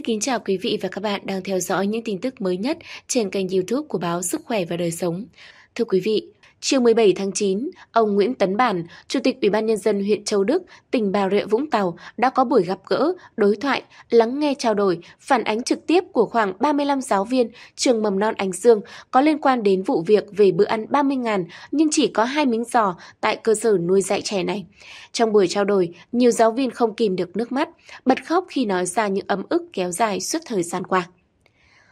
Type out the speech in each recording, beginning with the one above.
Xin kính chào quý vị và các bạn đang theo dõi những tin tức mới nhất trên kênh youtube của báo Sức Khỏe và Đời Sống. Thưa quý vị, Chiều 17 tháng 9, ông Nguyễn Tấn Bản, Chủ tịch Ủy ban Nhân dân huyện Châu Đức, tỉnh Bà Rịa Vũng Tàu đã có buổi gặp gỡ, đối thoại, lắng nghe trao đổi, phản ánh trực tiếp của khoảng 35 giáo viên trường mầm non Ánh Dương có liên quan đến vụ việc về bữa ăn 30 ngàn nhưng chỉ có hai miếng giò tại cơ sở nuôi dạy trẻ này. Trong buổi trao đổi, nhiều giáo viên không kìm được nước mắt, bật khóc khi nói ra những ấm ức kéo dài suốt thời gian qua.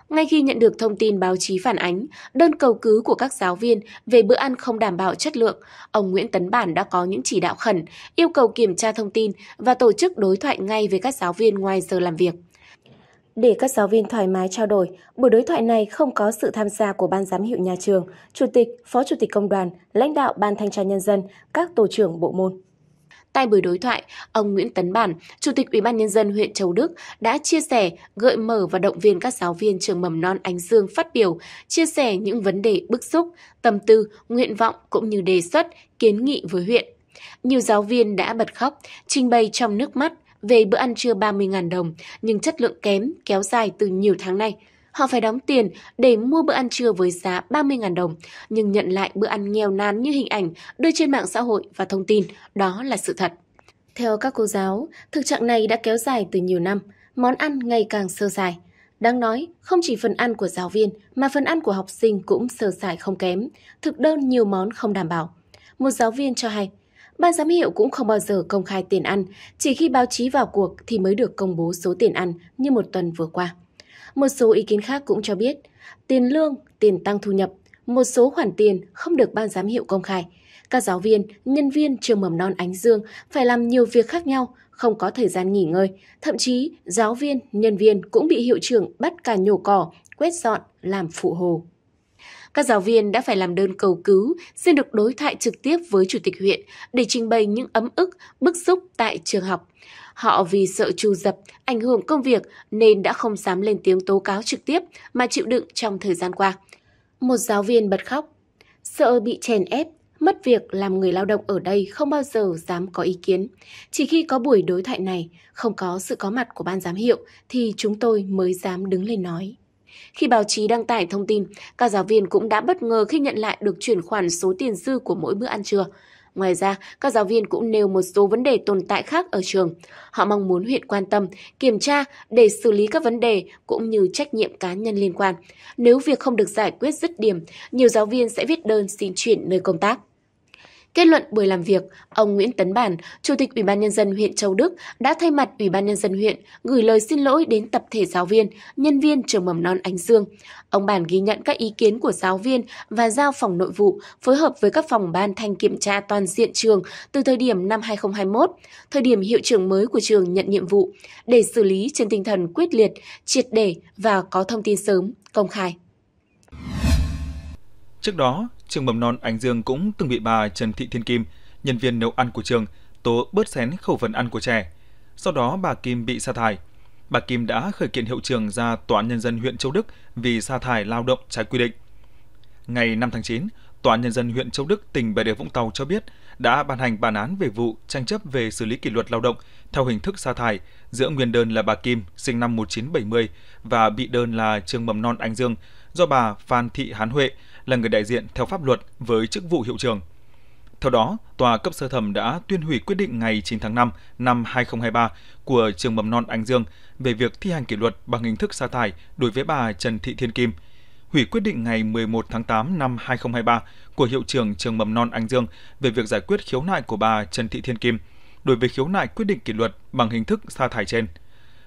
Ngay khi nhận được thông tin báo chí phản ánh, đơn cầu cứu của các giáo viên về bữa ăn không đảm bảo chất lượng, ông Nguyễn Tấn Bản đã có những chỉ đạo khẩn, yêu cầu kiểm tra thông tin và tổ chức đối thoại ngay với các giáo viên ngoài giờ làm việc. Để các giáo viên thoải mái trao đổi, buổi đối thoại này không có sự tham gia của ban giám hiệu nhà trường, chủ tịch, phó chủ tịch công đoàn, lãnh đạo ban thanh tra nhân dân, các tổ trưởng bộ môn. Tại buổi đối thoại, ông Nguyễn Tấn Bản, Chủ tịch Ủy ban Nhân dân huyện Châu Đức đã chia sẻ, gợi mở và động viên các giáo viên trường mầm non Ánh Dương phát biểu, chia sẻ những vấn đề bức xúc, tâm tư, nguyện vọng cũng như đề xuất, kiến nghị với huyện. Nhiều giáo viên đã bật khóc, trình bày trong nước mắt về bữa ăn trưa 30.000 đồng nhưng chất lượng kém kéo dài từ nhiều tháng nay – Họ phải đóng tiền để mua bữa ăn trưa với giá 30.000 đồng, nhưng nhận lại bữa ăn nghèo nàn như hình ảnh đưa trên mạng xã hội và thông tin, đó là sự thật. Theo các cô giáo, thực trạng này đã kéo dài từ nhiều năm, món ăn ngày càng sơ sài. Đáng nói, không chỉ phần ăn của giáo viên mà phần ăn của học sinh cũng sơ sài không kém, thực đơn nhiều món không đảm bảo. Một giáo viên cho hay, ban giám hiệu cũng không bao giờ công khai tiền ăn, chỉ khi báo chí vào cuộc thì mới được công bố số tiền ăn như một tuần vừa qua. Một số ý kiến khác cũng cho biết, tiền lương, tiền tăng thu nhập, một số khoản tiền không được ban giám hiệu công khai. Các giáo viên, nhân viên trường mầm non Ánh Dương phải làm nhiều việc khác nhau, không có thời gian nghỉ ngơi. Thậm chí, giáo viên, nhân viên cũng bị hiệu trưởng bắt cả nhổ cỏ, quét dọn, làm phụ hồ. Các giáo viên đã phải làm đơn cầu cứu, xin được đối thoại trực tiếp với chủ tịch huyện để trình bày những ấm ức, bức xúc tại trường học. Họ vì sợ trù dập, ảnh hưởng công việc nên đã không dám lên tiếng tố cáo trực tiếp mà chịu đựng trong thời gian qua. Một giáo viên bật khóc, sợ bị chèn ép, mất việc làm người lao động ở đây không bao giờ dám có ý kiến. Chỉ khi có buổi đối thoại này, không có sự có mặt của ban giám hiệu thì chúng tôi mới dám đứng lên nói. Khi báo chí đăng tải thông tin, các giáo viên cũng đã bất ngờ khi nhận lại được chuyển khoản số tiền dư của mỗi bữa ăn trưa. Ngoài ra, các giáo viên cũng nêu một số vấn đề tồn tại khác ở trường. Họ mong muốn huyện quan tâm, kiểm tra để xử lý các vấn đề cũng như trách nhiệm cá nhân liên quan. Nếu việc không được giải quyết dứt điểm, nhiều giáo viên sẽ viết đơn xin chuyển nơi công tác. Kết luận buổi làm việc, ông Nguyễn Tấn Bản, Chủ tịch Ủy ban Nhân dân huyện Châu Đức đã thay mặt Ủy ban Nhân dân huyện gửi lời xin lỗi đến tập thể giáo viên, nhân viên trường mầm non Ánh Dương. Ông Bản ghi nhận các ý kiến của giáo viên và giao phòng nội vụ phối hợp với các phòng ban thanh kiểm tra toàn diện trường từ thời điểm năm 2021, thời điểm hiệu trưởng mới của trường nhận nhiệm vụ, để xử lý trên tinh thần quyết liệt, triệt để và có thông tin sớm, công khai. Trước đó, trường mầm non Ánh Dương cũng từng bị bà Trần Thị Thiên Kim, nhân viên nấu ăn của trường, tố bớt xén khẩu phần ăn của trẻ. Sau đó bà Kim bị sa thải. Bà Kim đã khởi kiện hiệu trường ra Tòa án Nhân dân huyện Châu Đức vì sa thải lao động trái quy định. Ngày 5 tháng 9, Tòa án Nhân dân huyện Châu Đức, tỉnh Bà Rịa Vũng Tàu cho biết đã ban hành bản án về vụ tranh chấp về xử lý kỷ luật lao động theo hình thức sa thải giữa nguyên đơn là bà Kim, sinh năm 1970, và bị đơn là trường mầm non Ánh Dương, do bà Phan Thị Hán Huệ, là người đại diện theo pháp luật với chức vụ hiệu trưởng. Theo đó, tòa cấp sơ thẩm đã tuyên hủy quyết định ngày 9 tháng 5 năm 2023 của trường mầm non Anh Dương về việc thi hành kỷ luật bằng hình thức sa thải đối với bà Trần Thị Thiên Kim, hủy quyết định ngày 11 tháng 8 năm 2023 của hiệu trưởng trường mầm non Anh Dương về việc giải quyết khiếu nại của bà Trần Thị Thiên Kim đối với khiếu nại quyết định kỷ luật bằng hình thức sa thải trên.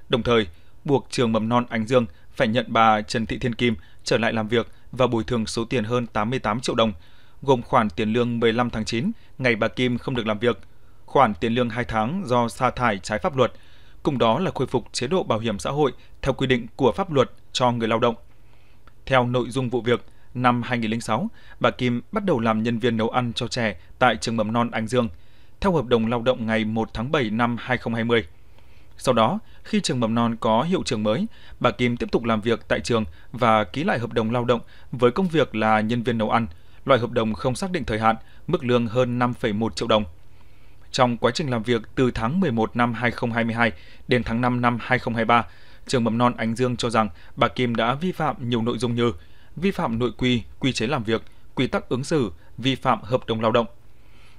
Đồng thời, buộc trường mầm non Anh Dương phải nhận bà Trần Thị Thiên Kim trở lại làm việc và bồi thường số tiền hơn 88 triệu đồng, gồm khoản tiền lương 15 tháng 9, ngày bà Kim không được làm việc, khoản tiền lương 2 tháng do sa thải trái pháp luật, cùng đó là khôi phục chế độ bảo hiểm xã hội theo quy định của pháp luật cho người lao động. Theo nội dung vụ việc, năm 2006, bà Kim bắt đầu làm nhân viên nấu ăn cho trẻ tại trường mầm non Ánh Dương, theo hợp đồng lao động ngày 1 tháng 7 năm 2020. Sau đó, khi trường mầm non có hiệu trường mới, bà Kim tiếp tục làm việc tại trường và ký lại hợp đồng lao động với công việc là nhân viên nấu ăn, loại hợp đồng không xác định thời hạn, mức lương hơn 5,1 triệu đồng. Trong quá trình làm việc từ tháng 11 năm 2022 đến tháng 5 năm 2023, trường mầm non Ánh Dương cho rằng bà Kim đã vi phạm nhiều nội dung như vi phạm nội quy, quy chế làm việc, quy tắc ứng xử, vi phạm hợp đồng lao động.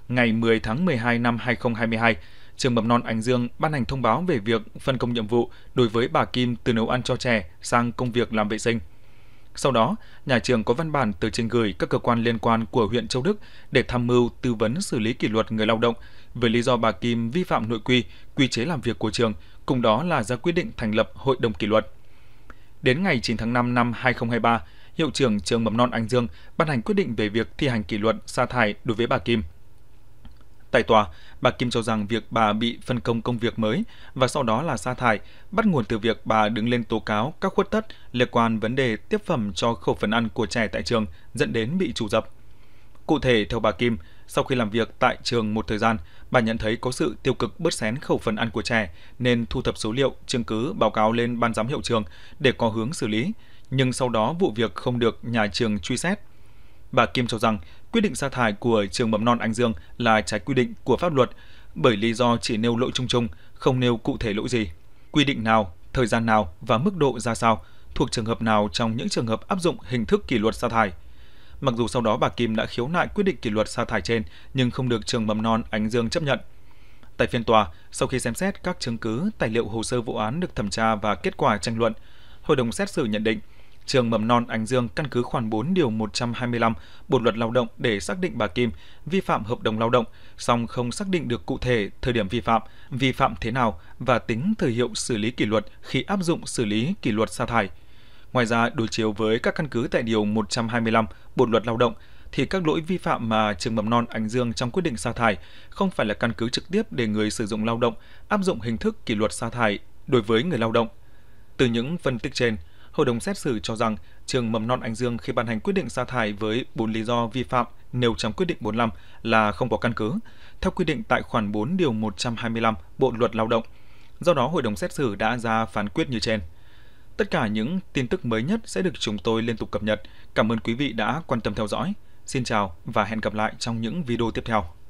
Ngày 10 tháng 12 năm 2022, trường mầm non Ánh Dương ban hành thông báo về việc phân công nhiệm vụ đối với bà Kim từ nấu ăn cho trẻ sang công việc làm vệ sinh. Sau đó, nhà trường có văn bản từ trình gửi các cơ quan liên quan của huyện Châu Đức để tham mưu tư vấn xử lý kỷ luật người lao động về lý do bà Kim vi phạm nội quy, quy chế làm việc của trường, cùng đó là ra quyết định thành lập hội đồng kỷ luật. Đến ngày 9 tháng 5 năm 2023, hiệu trưởng trường mầm non Anh Dương ban hành quyết định về việc thi hành kỷ luật sa thải đối với bà Kim. Tại tòa, bà Kim cho rằng việc bà bị phân công công việc mới và sau đó là sa thải bắt nguồn từ việc bà đứng lên tố cáo các khuất tất liên quan vấn đề tiếp phẩm cho khẩu phần ăn của trẻ tại trường dẫn đến bị chủ dập. Cụ thể, theo bà Kim, sau khi làm việc tại trường một thời gian, bà nhận thấy có sự tiêu cực bớt xén khẩu phần ăn của trẻ nên thu thập số liệu, chứng cứ báo cáo lên ban giám hiệu trường để có hướng xử lý. Nhưng sau đó vụ việc không được nhà trường truy xét Bà Kim cho rằng quyết định sa thải của trường mầm non Anh Dương là trái quy định của pháp luật bởi lý do chỉ nêu lỗi chung chung, không nêu cụ thể lỗi gì, quy định nào, thời gian nào và mức độ ra sao, thuộc trường hợp nào trong những trường hợp áp dụng hình thức kỷ luật sa thải. Mặc dù sau đó bà Kim đã khiếu nại quyết định kỷ luật sa thải trên nhưng không được trường mầm non Ánh Dương chấp nhận. Tại phiên tòa, sau khi xem xét các chứng cứ, tài liệu hồ sơ vụ án được thẩm tra và kết quả tranh luận, hội đồng xét xử nhận định trường mầm non Ánh Dương căn cứ khoản 4 điều 125 Bộ luật lao động để xác định bà Kim vi phạm hợp đồng lao động, song không xác định được cụ thể thời điểm vi phạm, vi phạm thế nào và tính thời hiệu xử lý kỷ luật khi áp dụng xử lý kỷ luật sa thải. Ngoài ra, đối chiếu với các căn cứ tại điều 125 Bộ luật lao động thì các lỗi vi phạm mà trường mầm non Ánh Dương trong quyết định sa thải không phải là căn cứ trực tiếp để người sử dụng lao động áp dụng hình thức kỷ luật sa thải đối với người lao động. Từ những phân tích trên, hội đồng xét xử cho rằng trường mầm non Anh Dương khi ban hành quyết định sa thải với 4 lý do vi phạm nêu trong quyết định 45 là không có căn cứ, theo quy định tại khoản 4 điều 125 Bộ luật lao động. Do đó, hội đồng xét xử đã ra phán quyết như trên. Tất cả những tin tức mới nhất sẽ được chúng tôi liên tục cập nhật. Cảm ơn quý vị đã quan tâm theo dõi. Xin chào và hẹn gặp lại trong những video tiếp theo.